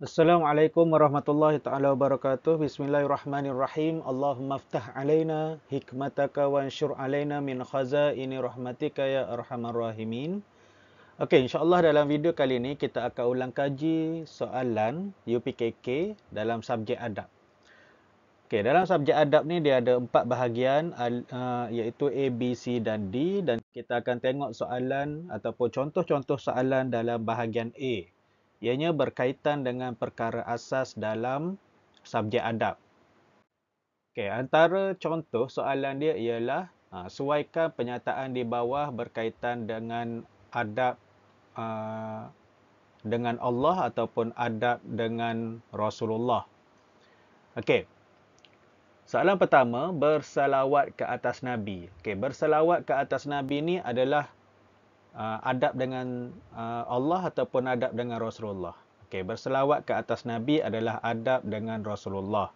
Assalamualaikum warahmatullahi taala wabarakatuh. Bismillahirrahmanirrahim. Allahumma ftah alaina hikmataka wa ansyur alaina min khazaini rahmatika ya arhamar rahimin. Okey, insyaallah dalam video kali ini kita akan ulang kaji soalan UPKK dalam subjek adab. Okey, dalam subjek adab ni dia ada empat bahagian uh, iaitu A, B, C dan D dan kita akan tengok soalan ataupun contoh-contoh soalan dalam bahagian A ianya berkaitan dengan perkara asas dalam subjek adab. Okay, antara contoh soalan dia ialah ha, suaikan penyataan di bawah berkaitan dengan adab ha, dengan Allah ataupun adab dengan Rasulullah. Okey. Soalan pertama, berselawat ke atas Nabi. Okey, berselawat ke atas Nabi ni adalah uh, adab dengan uh, Allah ataupun adab dengan Rasulullah. Okey, berselawat ke atas Nabi adalah adab dengan Rasulullah.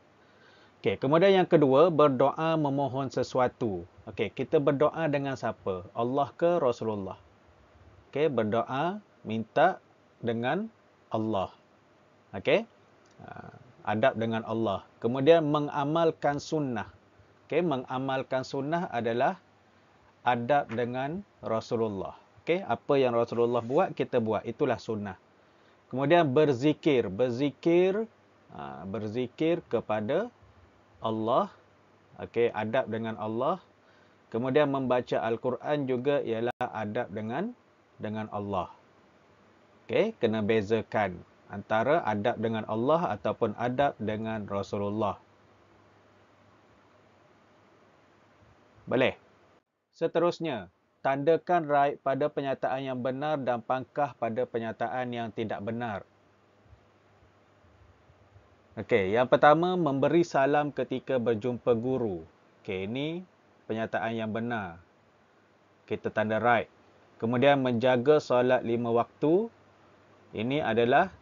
Okey, kemudian yang kedua, berdoa memohon sesuatu. Okey, kita berdoa dengan siapa? Allah ke Rasulullah? Okey, berdoa minta dengan Allah. Okey? Uh, adab dengan Allah. Kemudian mengamalkan sunnah. Okey, mengamalkan sunnah adalah adab dengan Rasulullah. Okey, apa yang Rasulullah buat, kita buat. Itulah sunnah. Kemudian berzikir. Berzikir ha, berzikir kepada Allah. Okey, adab dengan Allah. Kemudian membaca Al-Quran juga ialah adab dengan dengan Allah. Okey, kena bezakan antara adab dengan Allah ataupun adab dengan Rasulullah. Boleh? Seterusnya, tandakan right pada penyataan yang benar dan pangkah pada penyataan yang tidak benar. Okey, yang pertama memberi salam ketika berjumpa guru. Okey, ini penyataan yang benar. Kita tanda right. Kemudian menjaga solat lima waktu. Ini adalah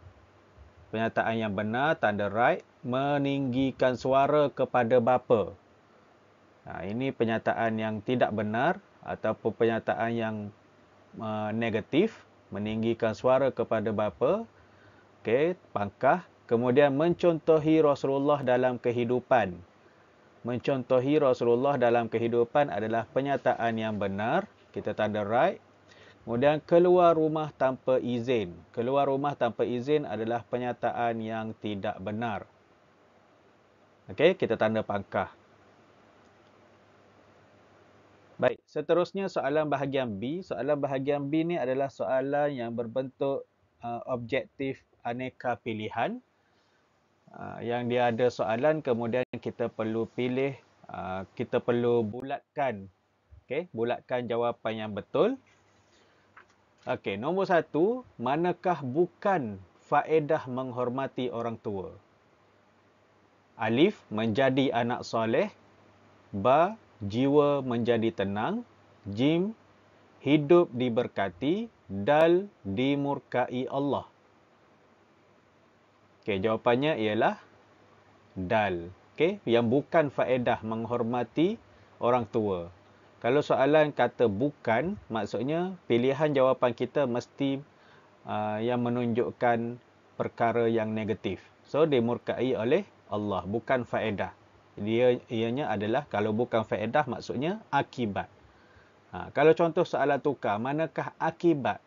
penyataan yang benar, tanda right. Meninggikan suara kepada bapa. Nah, ha, ini penyataan yang tidak benar ataupun pernyataan yang uh, negatif, meninggikan suara kepada bapa, okey, pangkah, kemudian mencontohi Rasulullah dalam kehidupan. Mencontohi Rasulullah dalam kehidupan adalah pernyataan yang benar, kita tanda right. Kemudian keluar rumah tanpa izin. Keluar rumah tanpa izin adalah pernyataan yang tidak benar. Okey, kita tanda pangkah. Baik, seterusnya soalan bahagian B. Soalan bahagian B ni adalah soalan yang berbentuk uh, objektif aneka pilihan. Uh, yang dia ada soalan kemudian kita perlu pilih, uh, kita perlu bulatkan. Okay, bulatkan jawapan yang betul. Okay, nombor satu, manakah bukan faedah menghormati orang tua? Alif, menjadi anak soleh. Ba, jiwa menjadi tenang, jim, hidup diberkati, dal dimurkai Allah. Okay jawapannya ialah dal. okay yang bukan faedah menghormati orang tua. Kalau soalan kata bukan, maksudnya pilihan jawapan kita mesti uh, yang menunjukkan perkara yang negatif. So, dimurkai oleh Allah, bukan faedah dia ianya adalah kalau bukan faedah maksudnya akibat. Ha, kalau contoh soalan tukar, manakah akibat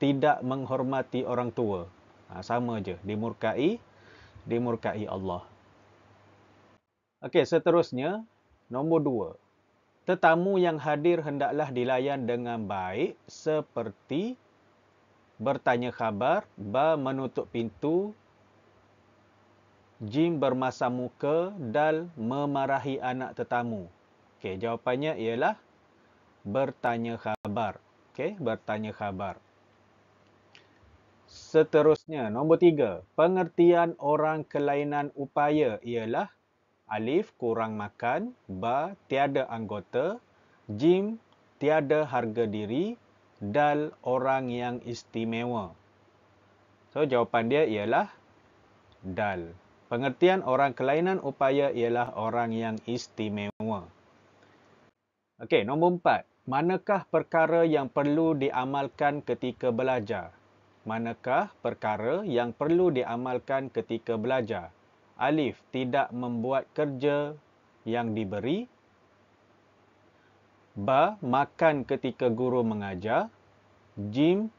tidak menghormati orang tua? Ha, sama je, dimurkai, dimurkai Allah. Okey, seterusnya, nombor dua. Tetamu yang hadir hendaklah dilayan dengan baik seperti bertanya khabar, menutup pintu Jim bermasa muka dal memarahi anak tetamu. Okey, jawapannya ialah bertanya khabar. Okey, bertanya khabar. Seterusnya, nombor tiga. Pengertian orang kelainan upaya ialah Alif kurang makan, Ba tiada anggota, Jim tiada harga diri, Dal orang yang istimewa. So, jawapan dia ialah Dal. Pengertian orang kelainan upaya ialah orang yang istimewa. Okey, nombor empat. Manakah perkara yang perlu diamalkan ketika belajar? Manakah perkara yang perlu diamalkan ketika belajar? Alif, tidak membuat kerja yang diberi. Ba, makan ketika guru mengajar. Jim,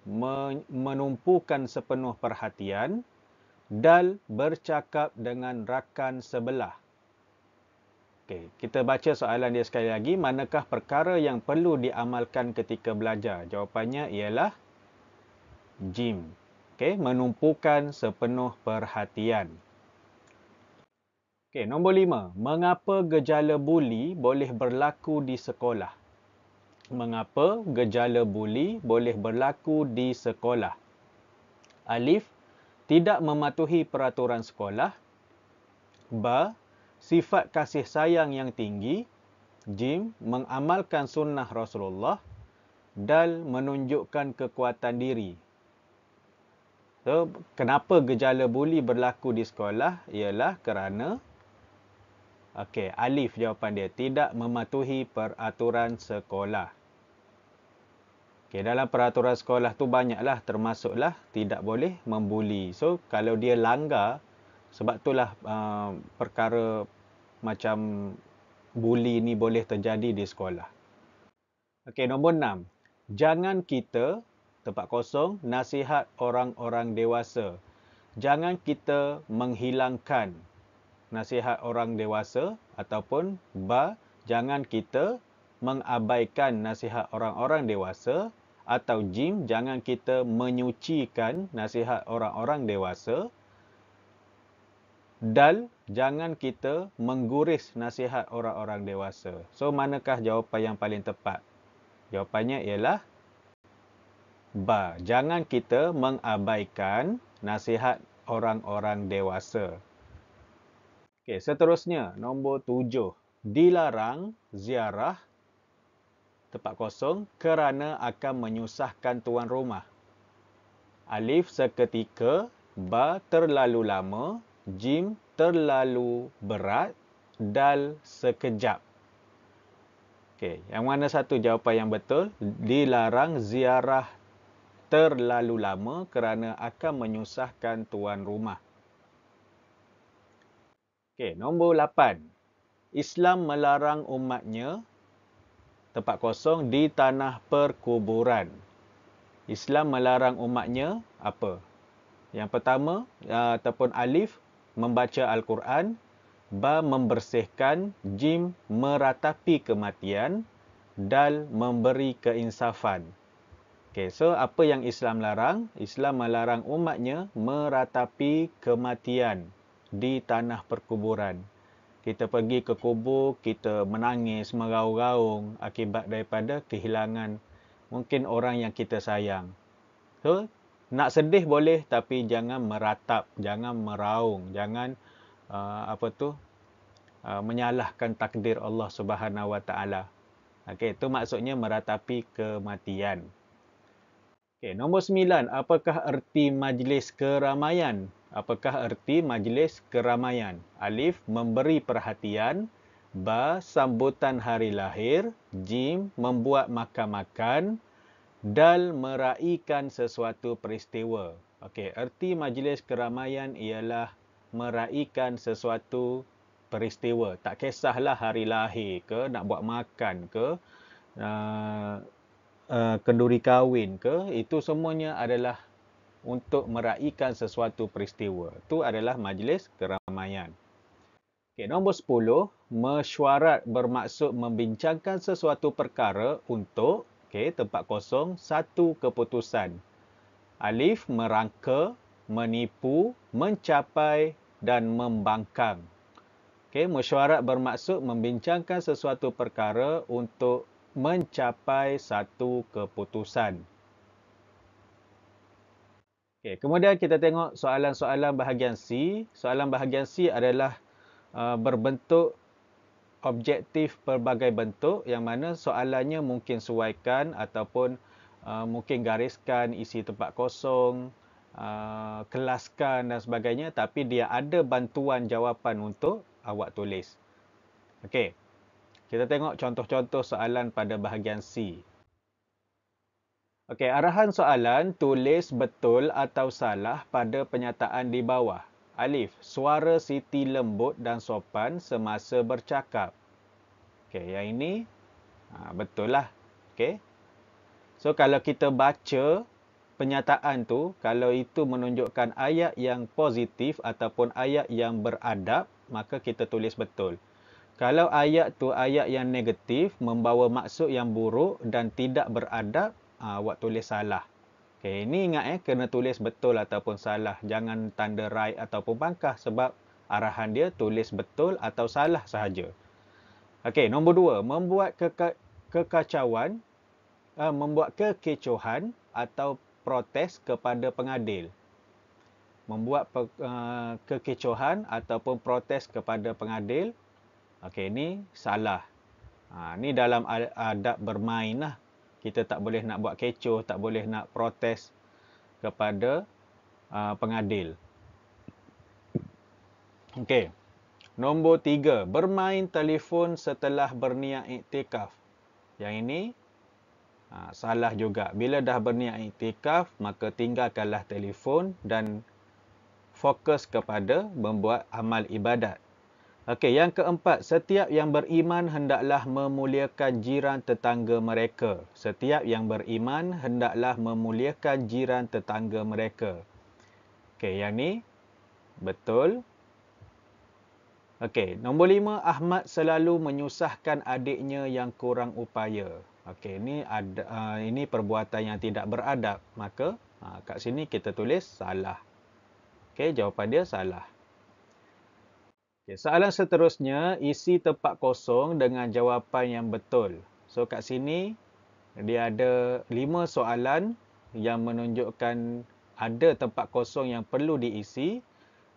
menumpukan sepenuh perhatian dal bercakap dengan rakan sebelah. Okey, kita baca soalan dia sekali lagi, manakah perkara yang perlu diamalkan ketika belajar? Jawapannya ialah Jim. Okey, menumpukan sepenuh perhatian. Okey, nombor lima. Mengapa gejala buli boleh berlaku di sekolah? Mengapa gejala buli boleh berlaku di sekolah? Alif, tidak mematuhi peraturan sekolah Ba, sifat kasih sayang yang tinggi jim mengamalkan sunnah Rasulullah Dal menunjukkan kekuatan diri so, kenapa gejala buli berlaku di sekolah ialah kerana okey alif jawapan dia tidak mematuhi peraturan sekolah Okay, dalam peraturan sekolah tu banyaklah termasuklah tidak boleh membuli. So kalau dia langgar sebab itulah uh, perkara macam buli ni boleh terjadi di sekolah. Okey, nombor enam, Jangan kita tempat kosong nasihat orang-orang dewasa. Jangan kita menghilangkan nasihat orang dewasa ataupun ba jangan kita mengabaikan nasihat orang-orang dewasa atau gym jangan kita menyucikan nasihat orang-orang dewasa dan jangan kita mengguris nasihat orang-orang dewasa. So manakah jawapan yang paling tepat? Jawapannya ialah ba. Jangan kita mengabaikan nasihat orang-orang dewasa. Okay, seterusnya nombor tujuh. Dilarang ziarah tempat kosong kerana akan menyusahkan tuan rumah. Alif seketika, ba terlalu lama, jim terlalu berat, dal sekejap. Okay, yang mana satu jawapan yang betul? Dilarang ziarah terlalu lama kerana akan menyusahkan tuan rumah. Okay, nombor 8. Islam melarang umatnya tempat kosong di tanah perkuburan. Islam melarang umatnya apa? Yang pertama eh, ataupun alif membaca al-Quran, ba membersihkan, jim meratapi kematian, dal memberi keinsafan. Okay, so apa yang Islam larang? Islam melarang umatnya meratapi kematian di tanah perkuburan kita pergi ke kubur, kita menangis, meraung-raung akibat daripada kehilangan mungkin orang yang kita sayang. So, nak sedih boleh tapi jangan meratap, jangan meraung, jangan uh, apa tu uh, menyalahkan takdir Allah Subhanahu Wa Taala. Okey, itu maksudnya meratapi kematian. Okey, nombor sembilan, apakah erti majlis keramaian? Apakah erti majlis keramaian? Alif, memberi perhatian. Ba, sambutan hari lahir. Jim, membuat makan-makan. Dal, meraihkan sesuatu peristiwa. Okey, erti majlis keramaian ialah meraihkan sesuatu peristiwa. Tak kisahlah hari lahir ke, nak buat makan ke, uh, uh, kenduri kahwin ke. Itu semuanya adalah untuk meraihkan sesuatu peristiwa. Itu adalah majlis keramaian. Okay, nombor 10, mesyuarat bermaksud membincangkan sesuatu perkara untuk okay, tempat kosong satu keputusan. Alif merangka, menipu, mencapai dan membangkang. Okay, mesyuarat bermaksud membincangkan sesuatu perkara untuk mencapai satu keputusan. Okay, kemudian kita tengok soalan-soalan bahagian C. Soalan bahagian C adalah uh, berbentuk objektif pelbagai bentuk yang mana soalannya mungkin suaikan ataupun uh, mungkin gariskan isi tempat kosong, uh, kelaskan dan sebagainya tapi dia ada bantuan jawapan untuk awak tulis. Okay, Kita tengok contoh-contoh soalan pada bahagian C. Okey, arahan soalan tulis betul atau salah pada penyataan di bawah. Alif, suara Siti lembut dan sopan semasa bercakap. Okey, yang ini ha, betul lah. Okey. So, kalau kita baca penyataan tu, kalau itu menunjukkan ayat yang positif ataupun ayat yang beradab, maka kita tulis betul. Kalau ayat tu ayat yang negatif, membawa maksud yang buruk dan tidak beradab, awak ah, tulis salah. Okay, ini ingat eh, kena tulis betul ataupun salah. Jangan tanda right ataupun pangkah sebab arahan dia tulis betul atau salah sahaja. Okey, nombor dua, membuat keka kekacauan, uh, membuat kekecohan atau protes kepada pengadil. Membuat pe uh, kekecohan ataupun protes kepada pengadil. Okey, ini salah. Ha, ini dalam adab bermain lah kita tak boleh nak buat kecoh, tak boleh nak protes kepada uh, pengadil. Okey. Nombor tiga, bermain telefon setelah berniat iktikaf. Yang ini ha, salah juga. Bila dah berniat iktikaf, maka tinggalkanlah telefon dan fokus kepada membuat amal ibadat. Okey, yang keempat, setiap yang beriman hendaklah memuliakan jiran tetangga mereka. Setiap yang beriman hendaklah memuliakan jiran tetangga mereka. Okey, yang ni betul. Okey, nombor lima, Ahmad selalu menyusahkan adiknya yang kurang upaya. Okey, ini ada uh, ini perbuatan yang tidak beradab, maka uh, kat sini kita tulis salah. Okey, jawapan dia salah. Okay, soalan seterusnya, isi tempat kosong dengan jawapan yang betul. So, kat sini, dia ada lima soalan yang menunjukkan ada tempat kosong yang perlu diisi.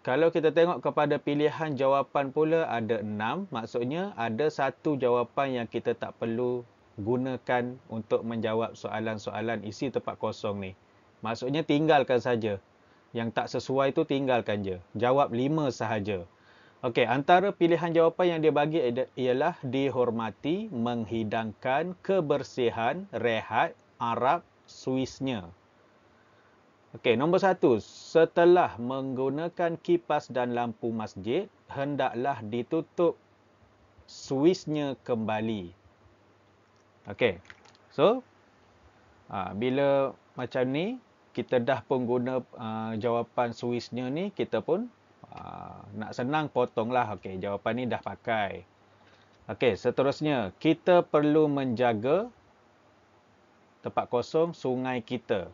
Kalau kita tengok kepada pilihan jawapan pula, ada enam. Maksudnya, ada satu jawapan yang kita tak perlu gunakan untuk menjawab soalan-soalan isi tempat kosong ni. Maksudnya, tinggalkan saja. Yang tak sesuai tu tinggalkan je. Jawab lima sahaja. Okey, antara pilihan jawapan yang dia bagi ialah dihormati, menghidangkan, kebersihan, rehat, Arab, Swissnya. Okey, nombor satu. Setelah menggunakan kipas dan lampu masjid, hendaklah ditutup Swissnya kembali. Okey, so ha, bila macam ni, kita dah pengguna ha, jawapan Swissnya ni, kita pun Ah, nak senang potonglah. Okey, jawapan ni dah pakai. Okey, seterusnya kita perlu menjaga tempat kosong sungai kita.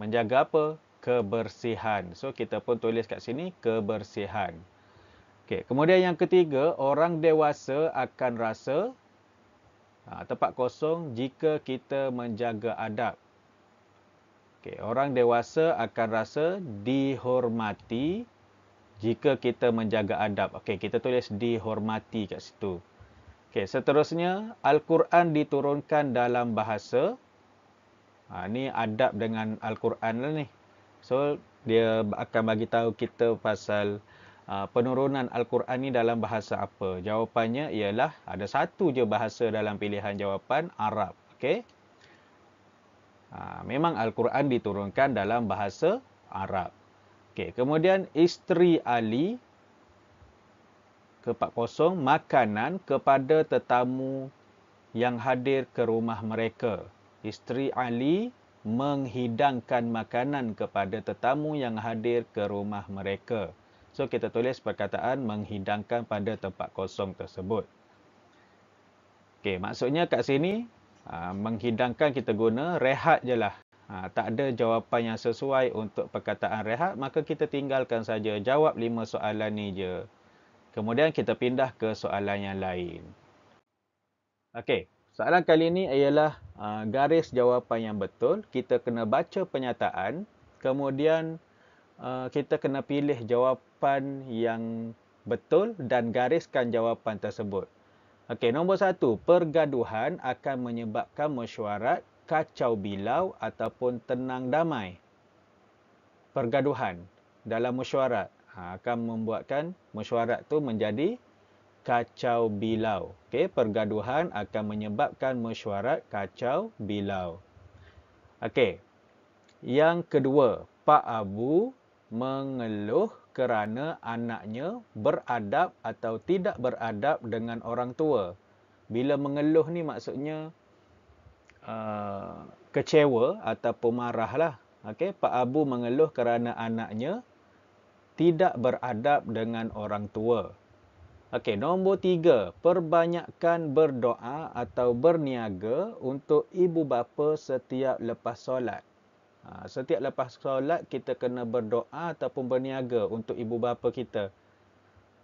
Menjaga apa? Kebersihan. So kita pun tulis kat sini kebersihan. Okey, kemudian yang ketiga, orang dewasa akan rasa ha, tempat kosong jika kita menjaga adab. Okey, orang dewasa akan rasa dihormati jika kita menjaga adab. Okey, kita tulis dihormati kat situ. Okey, seterusnya, Al-Quran diturunkan dalam bahasa. Ha, ni adab dengan Al-Quran lah ni. So, dia akan bagi tahu kita pasal uh, penurunan Al-Quran ni dalam bahasa apa. Jawapannya ialah ada satu je bahasa dalam pilihan jawapan, Arab. Okey. Ha, memang Al-Quran diturunkan dalam bahasa Arab. Okey, kemudian isteri Ali ke 40 makanan kepada tetamu yang hadir ke rumah mereka. Isteri Ali menghidangkan makanan kepada tetamu yang hadir ke rumah mereka. So kita tulis perkataan menghidangkan pada tempat kosong tersebut. Okey, maksudnya kat sini ah, menghidangkan kita guna rehat jelah. Ha, tak ada jawapan yang sesuai untuk perkataan rehat, maka kita tinggalkan saja jawab lima soalan ni je. Kemudian kita pindah ke soalan yang lain. Okey, soalan kali ini ialah uh, garis jawapan yang betul. Kita kena baca penyataan, kemudian uh, kita kena pilih jawapan yang betul dan gariskan jawapan tersebut. Okey, nombor satu, pergaduhan akan menyebabkan mesyuarat kacau bilau ataupun tenang damai. Pergaduhan dalam mesyuarat ha, akan membuatkan mesyuarat tu menjadi kacau bilau. Okey, pergaduhan akan menyebabkan mesyuarat kacau bilau. Okey. Yang kedua, Pak Abu mengeluh kerana anaknya beradab atau tidak beradab dengan orang tua. Bila mengeluh ni maksudnya Uh, kecewa ataupun marahlah. okay, Pak Abu mengeluh kerana anaknya tidak beradab dengan orang tua. Okay, nombor tiga, perbanyakkan berdoa atau berniaga untuk ibu bapa setiap lepas solat. Ha, setiap lepas solat kita kena berdoa ataupun berniaga untuk ibu bapa kita.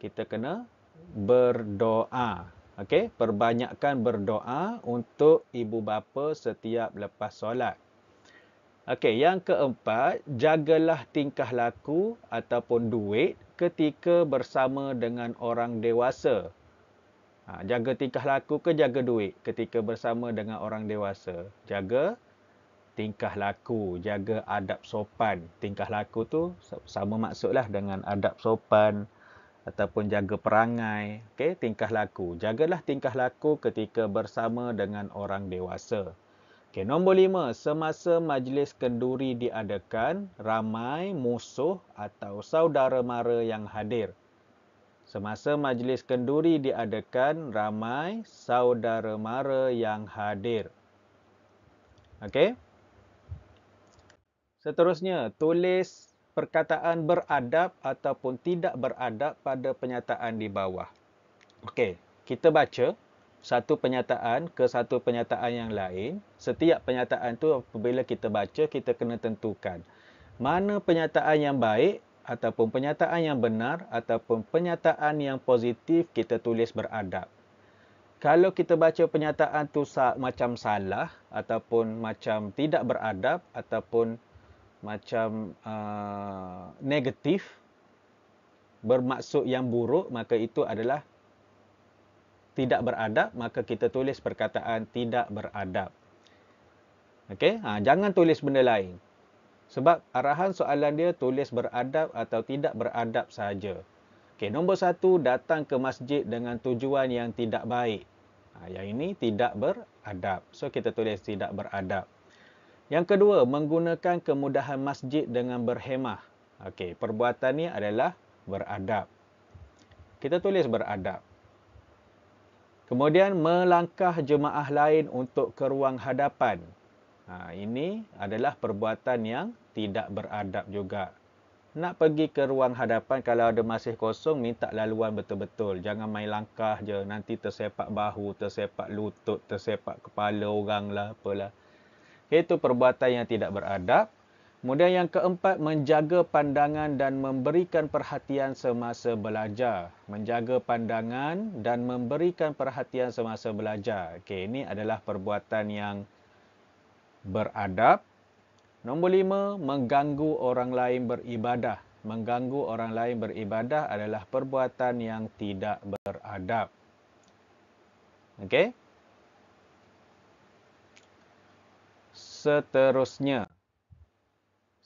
Kita kena berdoa. Okey, perbanyakkan berdoa untuk ibu bapa setiap lepas solat. Okey, yang keempat, jagalah tingkah laku ataupun duit ketika bersama dengan orang dewasa. Ha, jaga tingkah laku ke jaga duit ketika bersama dengan orang dewasa? Jaga tingkah laku, jaga adab sopan. Tingkah laku tu sama maksudlah dengan adab sopan, ataupun jaga perangai, okay, tingkah laku. Jagalah tingkah laku ketika bersama dengan orang dewasa. Okay, nombor lima, semasa majlis kenduri diadakan, ramai musuh atau saudara mara yang hadir. Semasa majlis kenduri diadakan, ramai saudara mara yang hadir. Okay? Seterusnya, tulis perkataan beradab ataupun tidak beradab pada penyataan di bawah. Okey, kita baca satu penyataan ke satu penyataan yang lain. Setiap penyataan tu apabila kita baca kita kena tentukan mana penyataan yang baik ataupun penyataan yang benar ataupun penyataan yang positif kita tulis beradab. Kalau kita baca penyataan tu macam salah ataupun macam tidak beradab ataupun macam uh, negatif bermaksud yang buruk maka itu adalah tidak beradab maka kita tulis perkataan tidak beradab okey ha, jangan tulis benda lain sebab arahan soalan dia tulis beradab atau tidak beradab saja okey nombor satu, datang ke masjid dengan tujuan yang tidak baik ha, yang ini tidak beradab so kita tulis tidak beradab yang kedua, menggunakan kemudahan masjid dengan berhemah. Okey, perbuatan ni adalah beradab. Kita tulis beradab. Kemudian melangkah jemaah lain untuk ke ruang hadapan. Ha, ini adalah perbuatan yang tidak beradab juga. Nak pergi ke ruang hadapan kalau ada masih kosong, minta laluan betul-betul. Jangan main langkah je, nanti tersepak bahu, tersepak lutut, tersepak kepala orang lah, apalah iaitu perbuatan yang tidak beradab. Kemudian yang keempat, menjaga pandangan dan memberikan perhatian semasa belajar. Menjaga pandangan dan memberikan perhatian semasa belajar. Okay, ini adalah perbuatan yang beradab. Nombor lima, mengganggu orang lain beribadah. Mengganggu orang lain beribadah adalah perbuatan yang tidak beradab. Okey. seterusnya.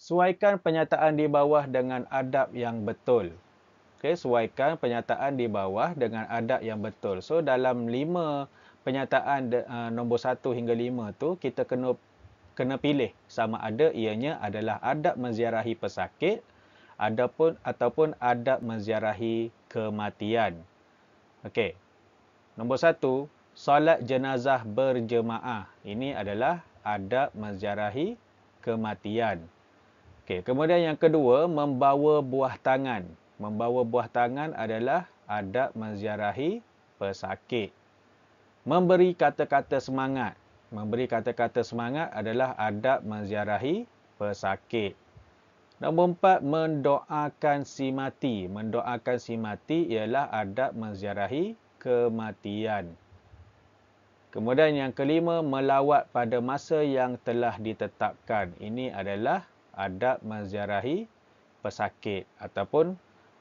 Suaikan pernyataan di bawah dengan adab yang betul. Okey, suaikan pernyataan di bawah dengan adab yang betul. So dalam lima pernyataan uh, nombor 1 hingga lima tu kita kena kena pilih sama ada ianya adalah adab menziarahi pesakit ataupun ataupun adab menziarahi kematian. Okey. Nombor satu solat jenazah berjemaah. Ini adalah adab menziarahi kematian. Okey, kemudian yang kedua membawa buah tangan. Membawa buah tangan adalah adab menziarahi pesakit. Memberi kata-kata semangat. Memberi kata-kata semangat adalah adab menziarahi pesakit. Nombor empat, mendoakan si mati. Mendoakan si mati ialah adab menziarahi kematian. Kemudian yang kelima, melawat pada masa yang telah ditetapkan. Ini adalah adab menziarahi pesakit ataupun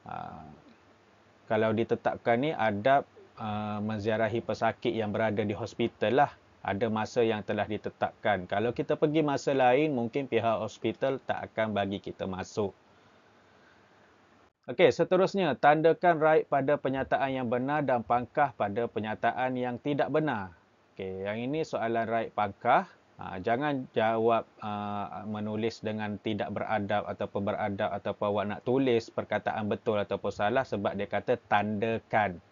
ah, kalau ditetapkan ni adab ah, menziarahi pesakit yang berada di hospital lah. Ada masa yang telah ditetapkan. Kalau kita pergi masa lain, mungkin pihak hospital tak akan bagi kita masuk. Okey, seterusnya, tandakan right pada penyataan yang benar dan pangkah pada penyataan yang tidak benar. Okey, yang ini soalan right pakah. Ha, jangan jawab uh, menulis dengan tidak beradab ataupun beradab ataupun awak nak tulis perkataan betul ataupun salah sebab dia kata tandakan.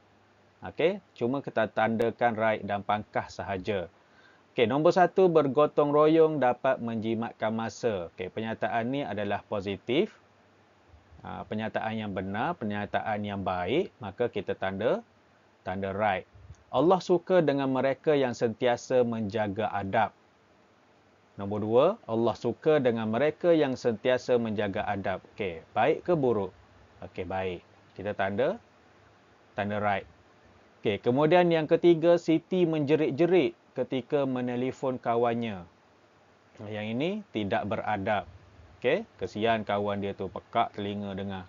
Okey, cuma kita tandakan right dan pangkah sahaja. Okey, nombor satu, bergotong royong dapat menjimatkan masa. Okey, penyataan ini adalah positif. Ha, penyataan yang benar, penyataan yang baik, maka kita tanda tanda right. Allah suka dengan mereka yang sentiasa menjaga adab. Nombor dua, Allah suka dengan mereka yang sentiasa menjaga adab. Okey, baik ke buruk? Okey, baik. Kita tanda, tanda right. Okey, kemudian yang ketiga, Siti menjerit-jerit ketika menelpon kawannya. Yang ini tidak beradab. Okey, kesian kawan dia tu pekak telinga dengar.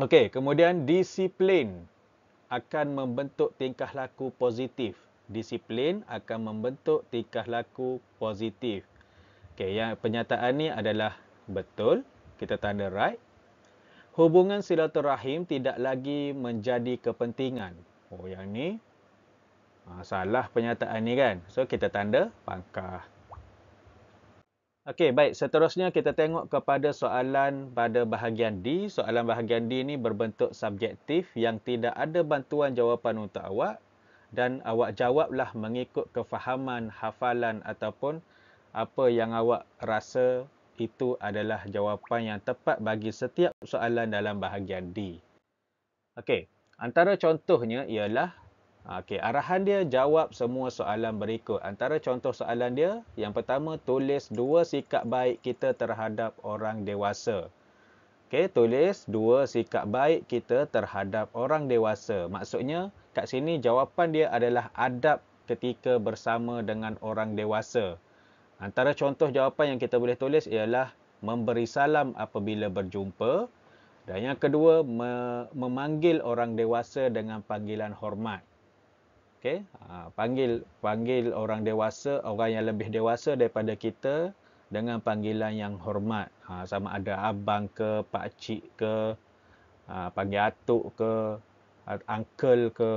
Okey, kemudian disiplin akan membentuk tingkah laku positif. Disiplin akan membentuk tingkah laku positif. Okey, yang pernyataan ni adalah betul. Kita tanda right. Hubungan silaturahim tidak lagi menjadi kepentingan. Oh, yang ni ah, salah pernyataan ni kan. So, kita tanda pangkah. Okey, baik. Seterusnya kita tengok kepada soalan pada bahagian D. Soalan bahagian D ini berbentuk subjektif yang tidak ada bantuan jawapan untuk awak dan awak jawablah mengikut kefahaman, hafalan ataupun apa yang awak rasa itu adalah jawapan yang tepat bagi setiap soalan dalam bahagian D. Okey, antara contohnya ialah Okey, arahan dia jawab semua soalan berikut. Antara contoh soalan dia, yang pertama tulis dua sikap baik kita terhadap orang dewasa. Okey, tulis dua sikap baik kita terhadap orang dewasa. Maksudnya, kat sini jawapan dia adalah adab ketika bersama dengan orang dewasa. Antara contoh jawapan yang kita boleh tulis ialah memberi salam apabila berjumpa dan yang kedua me- memanggil orang dewasa dengan panggilan hormat. Okay, uh, ah, panggil panggil orang dewasa orang yang lebih dewasa daripada kita dengan panggilan yang hormat uh, sama ada abang ke pak cik ke uh, panggil atuk ke uncle ke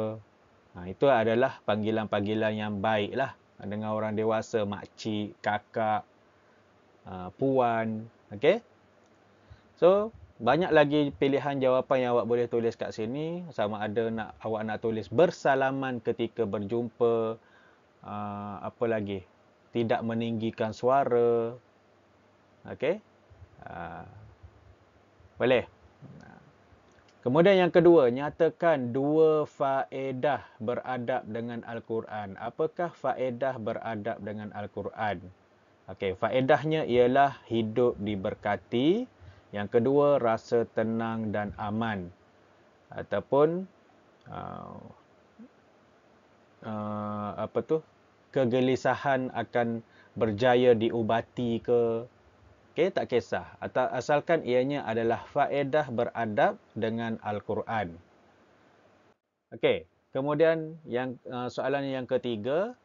uh, itu adalah panggilan-panggilan yang baiklah dengan orang dewasa mak cik kakak uh, puan okay? so banyak lagi pilihan jawapan yang awak boleh tulis kat sini sama ada nak awak nak tulis bersalaman ketika berjumpa uh, apa lagi tidak meninggikan suara okey uh, boleh kemudian yang kedua nyatakan dua faedah beradab dengan al-Quran apakah faedah beradab dengan al-Quran okey faedahnya ialah hidup diberkati yang kedua, rasa tenang dan aman. Ataupun uh, uh, apa tu? kegelisahan akan berjaya diubati ke okay, tak kisah asalkan ianya adalah faedah beradab dengan al-Quran. Okey, kemudian yang uh, soalan yang ketiga,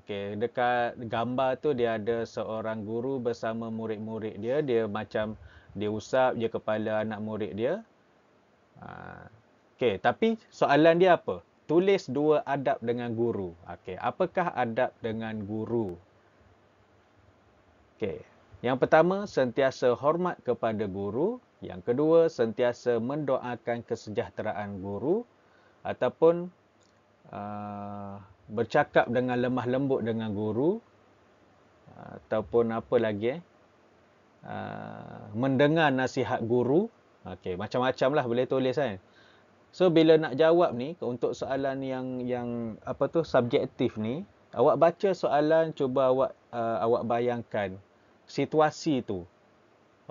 okey dekat gambar tu dia ada seorang guru bersama murid-murid dia, dia macam dia usap je kepala anak murid dia. Ha. Okay, tapi soalan dia apa? Tulis dua adab dengan guru. Okay, apakah adab dengan guru? Okay, yang pertama sentiasa hormat kepada guru. Yang kedua sentiasa mendoakan kesejahteraan guru ataupun uh, bercakap dengan lemah lembut dengan guru ataupun apa lagi? Eh? Ah, mendengar nasihat guru. Okey, macam-macam lah boleh tulis kan. So bila nak jawab ni untuk soalan yang yang apa tu subjektif ni, awak baca soalan cuba awak uh, awak bayangkan situasi tu.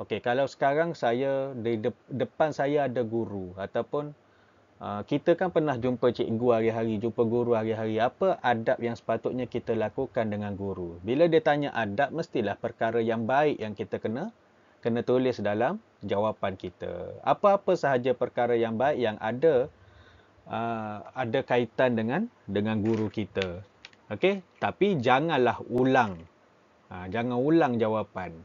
Okey, kalau sekarang saya di de- depan saya ada guru ataupun Ah, kita kan pernah jumpa cikgu hari-hari, jumpa guru hari-hari. Apa adab yang sepatutnya kita lakukan dengan guru? Bila dia tanya adab, mestilah perkara yang baik yang kita kena kena tulis dalam jawapan kita. Apa-apa sahaja perkara yang baik yang ada uh, ada kaitan dengan dengan guru kita. Okey, tapi janganlah ulang. Ha, jangan ulang jawapan.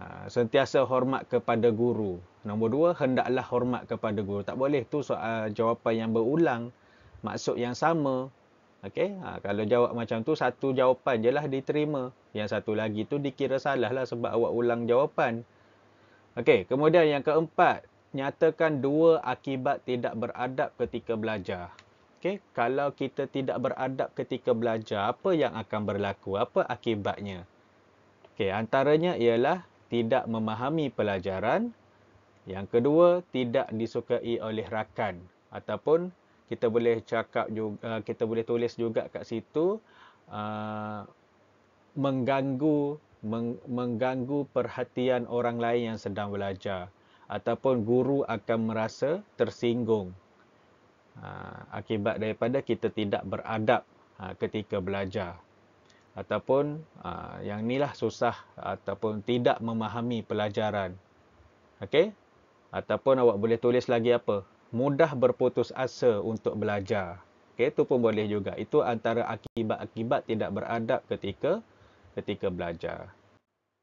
Ha, sentiasa hormat kepada guru. Nombor dua, hendaklah hormat kepada guru. Tak boleh tu soal jawapan yang berulang, maksud yang sama. okay ha, kalau jawab macam tu, satu jawapan je lah diterima. Yang satu lagi tu dikira salah lah sebab awak ulang jawapan. okay kemudian yang keempat, nyatakan dua akibat tidak beradab ketika belajar. okay kalau kita tidak beradab ketika belajar, apa yang akan berlaku? Apa akibatnya? okay antaranya ialah tidak memahami pelajaran, yang kedua, tidak disukai oleh rakan ataupun kita boleh cakap juga uh, kita boleh tulis juga kat situ uh, mengganggu meng, mengganggu perhatian orang lain yang sedang belajar ataupun guru akan merasa tersinggung uh, akibat daripada kita tidak beradab uh, ketika belajar ataupun uh, yang inilah susah ataupun tidak memahami pelajaran okey ataupun awak boleh tulis lagi apa mudah berputus asa untuk belajar okay itu pun boleh juga itu antara akibat-akibat tidak beradab ketika ketika belajar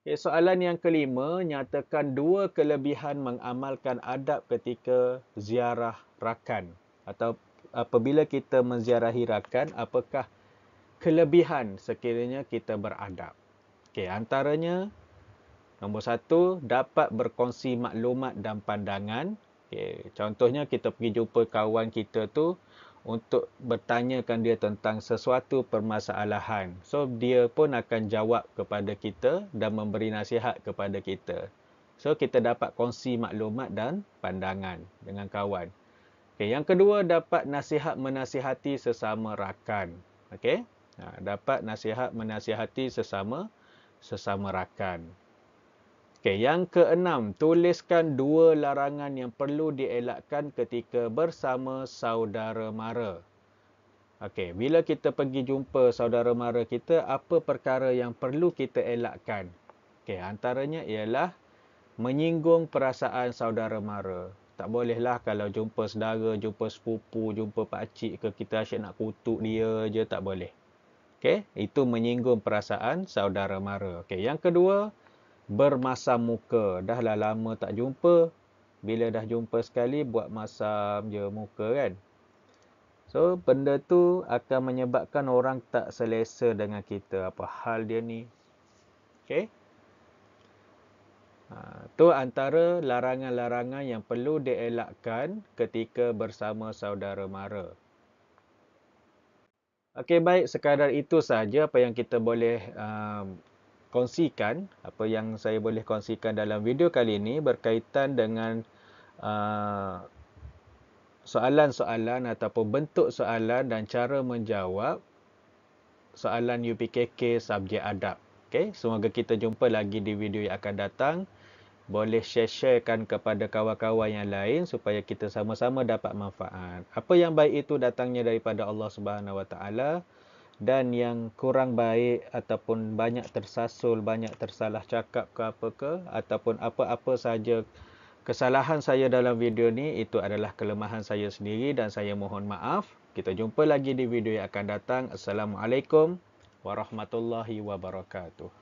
okey soalan yang kelima nyatakan dua kelebihan mengamalkan adab ketika ziarah rakan atau apabila kita menziarahi rakan apakah kelebihan sekiranya kita beradab Okay antaranya Nombor satu, dapat berkongsi maklumat dan pandangan. Okay. Contohnya, kita pergi jumpa kawan kita tu untuk bertanyakan dia tentang sesuatu permasalahan. So, dia pun akan jawab kepada kita dan memberi nasihat kepada kita. So, kita dapat kongsi maklumat dan pandangan dengan kawan. Okay. Yang kedua, dapat nasihat menasihati sesama rakan. Okay. Ha, dapat nasihat menasihati sesama sesama rakan. Okay, yang keenam, tuliskan dua larangan yang perlu dielakkan ketika bersama saudara mara. Okey, bila kita pergi jumpa saudara mara kita, apa perkara yang perlu kita elakkan? Okey, antaranya ialah menyinggung perasaan saudara mara. Tak bolehlah kalau jumpa saudara, jumpa sepupu, jumpa pakcik ke kita asyik nak kutuk dia je, tak boleh. Okey, itu menyinggung perasaan saudara mara. Okey, yang kedua, Bermasa muka. Dah lah lama tak jumpa. Bila dah jumpa sekali, buat masam je muka kan. So, benda tu akan menyebabkan orang tak selesa dengan kita. Apa hal dia ni? Okay. Ha, tu antara larangan-larangan yang perlu dielakkan ketika bersama saudara mara. Okey baik, sekadar itu sahaja apa yang kita boleh um, kongsikan apa yang saya boleh kongsikan dalam video kali ini berkaitan dengan uh, soalan-soalan ataupun bentuk soalan dan cara menjawab soalan UPKK subjek adab. Okay? Semoga kita jumpa lagi di video yang akan datang. Boleh share-sharekan kepada kawan-kawan yang lain supaya kita sama-sama dapat manfaat. Apa yang baik itu datangnya daripada Allah Subhanahu SWT dan yang kurang baik ataupun banyak tersasul, banyak tersalah cakap ke apa ke ataupun apa-apa saja kesalahan saya dalam video ni itu adalah kelemahan saya sendiri dan saya mohon maaf. Kita jumpa lagi di video yang akan datang. Assalamualaikum warahmatullahi wabarakatuh.